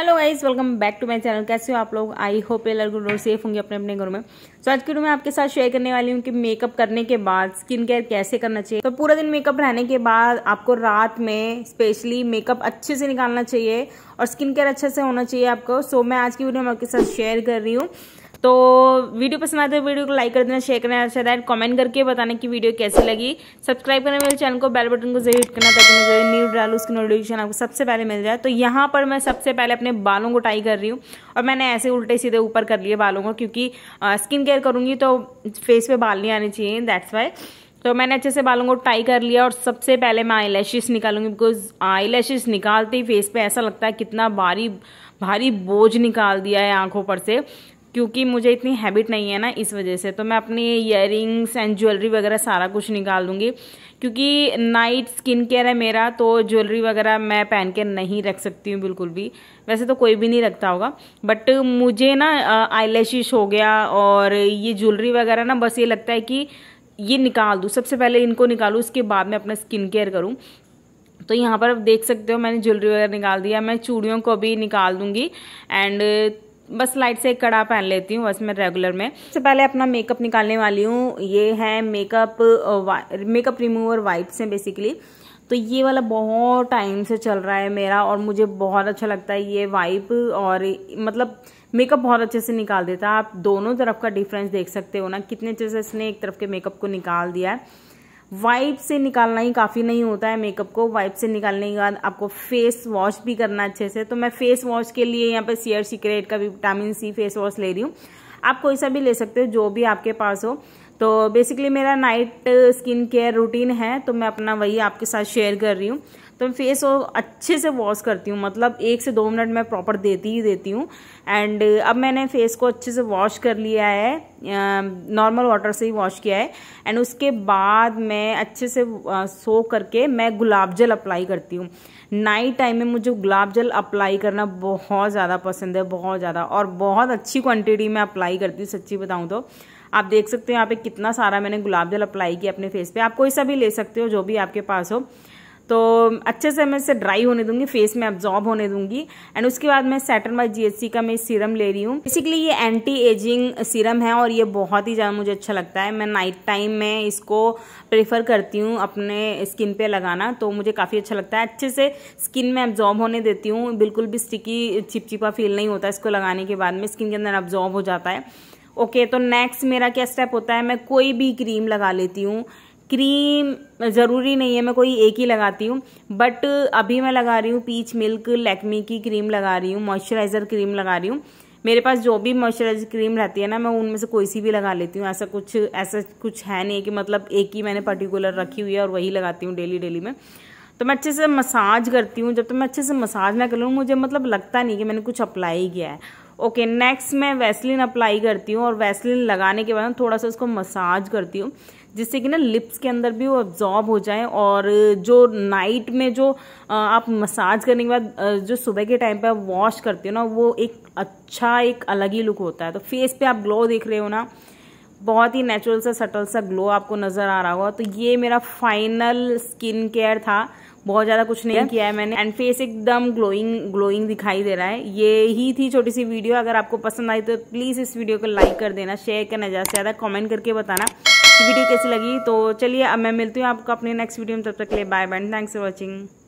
hello guys welcome back to my channel कैसे हो आप लोग आई होप ये लड़कों लोग सेफ होंगे अपने अपने घरों में सो so, आज के मैं आपके साथ शेयर करने वाली हूँ कि मेकअप करने के बाद स्किन केयर कैसे करना चाहिए तो पूरा दिन मेकअप रहने के बाद आपको रात में स्पेशली मेकअप अच्छे से निकालना चाहिए और स्किन केयर अच्छे से होना चाहिए आपको सो so, मैं आज की वीडियो में आपके साथ शेयर कर रही हूँ तो वीडियो पसंद आते तो वीडियो को लाइक कर देना शेयर करना अच्छा दैट कमेंट करके बताना कि वीडियो कैसी लगी सब्सक्राइब करना मेरे चैनल को बेल बटन को जरूर करना ताकि मैं जो न्यू डालू उसकी नोटिफिकेशन आपको सबसे पहले मिल जाए तो यहाँ पर मैं सबसे पहले अपने बालों को टाई कर रही हूँ और मैंने ऐसे उल्टे सीधे ऊपर कर लिए बालों को क्योंकि स्किन केयर करूँगी तो फेस पे बाल नहीं आने चाहिए दैट्स वाई तो मैंने अच्छे से बालों को टाई कर लिया और सबसे पहले मैं आई लैशेस निकालूंगी बिकॉज आई लैशेस निकालते ही फेस पे ऐसा लगता है कितना भारी भारी बोझ निकाल दिया है आंखों पर से क्योंकि मुझे इतनी हैबिट नहीं है ना इस वजह से तो मैं अपनी ईयर एंड ज्वेलरी वगैरह सारा कुछ निकाल दूँगी क्योंकि नाइट स्किन केयर है मेरा तो ज्वेलरी वगैरह मैं पहन के नहीं रख सकती हूँ बिल्कुल भी वैसे तो कोई भी नहीं रखता होगा बट मुझे ना आईलैशिश हो गया और ये ज्वेलरी वगैरह ना बस ये लगता है कि ये निकाल दूँ सबसे पहले इनको निकालूँ उसके बाद मैं अपना स्किन केयर करूँ तो यहाँ पर आप देख सकते हो मैंने ज्वेलरी वगैरह निकाल दिया मैं चूड़ियों को भी निकाल दूँगी एंड बस लाइट से एक कड़ा पहन लेती हूँ बस मैं रेगुलर में सबसे पहले अपना मेकअप निकालने वाली हूँ ये है मेकअप मेकअप रिमूवर वाइप्स हैं बेसिकली तो ये वाला बहुत टाइम से चल रहा है मेरा और मुझे बहुत अच्छा लगता है ये वाइप और मतलब मेकअप बहुत अच्छे से निकाल देता है आप दोनों तरफ का डिफरेंस देख सकते हो ना कितने अच्छे से इसने एक तरफ के मेकअप को निकाल दिया है वाइप से निकालना ही काफ़ी नहीं होता है मेकअप को वाइप से निकालने के बाद आपको फेस वॉश भी करना अच्छे से तो मैं फेस वॉश के लिए यहाँ पर सीयर सीक्रेट का भी विटामिन सी फेस वॉश ले रही हूँ आप कोई सा भी ले सकते हो जो भी आपके पास हो तो बेसिकली मेरा नाइट स्किन केयर रूटीन है तो मैं अपना वही आपके साथ शेयर कर रही हूँ तो मैं फेस अच्छे से वॉश करती हूँ मतलब एक से दो मिनट मैं प्रॉपर देती ही देती हूँ एंड uh, अब मैंने फेस को अच्छे से वॉश कर लिया है नॉर्मल वाटर से ही वॉश किया है एंड उसके बाद मैं अच्छे से सो करके मैं गुलाब जल अप्लाई करती हूँ नाइट टाइम में मुझे गुलाब जल अप्लाई करना बहुत ज़्यादा पसंद है बहुत ज़्यादा और बहुत अच्छी क्वान्टिटी में अप्लाई करती हूँ सच्ची बताऊँ तो आप देख सकते हो यहाँ पे कितना सारा मैंने गुलाब जल अप्लाई किया अपने फेस पे आप कोई सा भी ले सकते हो जो भी आपके पास हो तो अच्छे से मैं इसे ड्राई होने दूंगी फेस में अब्ज़ॉर्ब होने दूंगी एंड उसके बाद मैं सैटन बाई जीएससी का मैं सीरम ले रही हूँ बेसिकली ये एंटी एजिंग सीरम है और ये बहुत ही ज़्यादा मुझे अच्छा लगता है मैं नाइट टाइम में इसको प्रेफर करती हूँ अपने स्किन पे लगाना तो मुझे काफ़ी अच्छा लगता है अच्छे से स्किन में अब्ज़ॉर्ब होने देती हूँ बिल्कुल भी स्टिकी चिपचिपा फील नहीं होता इसको लगाने के बाद में स्किन के अंदर एब्जॉर्ब हो जाता है ओके okay, तो नेक्स्ट मेरा क्या स्टेप होता है मैं कोई भी क्रीम लगा लेती हूँ क्रीम ज़रूरी नहीं है मैं कोई एक ही लगाती हूँ बट अभी मैं लगा रही हूँ पीच मिल्क लैक्मी की क्रीम लगा रही हूँ मॉइस्चराइज़र क्रीम लगा रही हूँ मेरे पास जो भी मॉइस्चराइजर क्रीम रहती है ना मैं उनमें से कोई सी भी लगा लेती हूँ ऐसा कुछ ऐसा कुछ है नहीं कि मतलब एक ही मैंने पर्टिकुलर रखी हुई है और वही लगाती हूँ डेली डेली में तो मैं अच्छे से मसाज करती हूँ जब तक तो मैं अच्छे से मसाज ना कर लूँ मुझे मतलब लगता नहीं कि मैंने कुछ अप्लाई किया है ओके नेक्स्ट मैं वैसलिन अप्लाई करती हूँ और वैसलिन लगाने के बाद ना थोड़ा सा उसको मसाज करती हूँ जिससे कि ना लिप्स के अंदर भी वो अब्जॉर्ब हो जाए और जो नाइट में जो आप मसाज करने के बाद जो सुबह के टाइम पे आप वॉश करते हो ना वो एक अच्छा एक अलग ही लुक होता है तो फेस पे आप ग्लो देख रहे हो ना बहुत ही नेचुरल सा सटल सा ग्लो आपको नज़र आ रहा होगा तो ये मेरा फाइनल स्किन केयर था बहुत ज़्यादा कुछ नहीं किया है मैंने एंड फेस एकदम ग्लोइंग ग्लोइंग दिखाई दे रहा है ये ही थी छोटी सी वीडियो अगर आपको पसंद आई तो प्लीज़ इस वीडियो को लाइक कर देना शेयर करना ज़्यादा से ज़्यादा कॉमेंट करके बताना वीडियो कैसी लगी तो चलिए अब मैं मिलती हूँ आपको अपने नेक्स्ट वीडियो में तब तक के लिए bye bye thanks for watching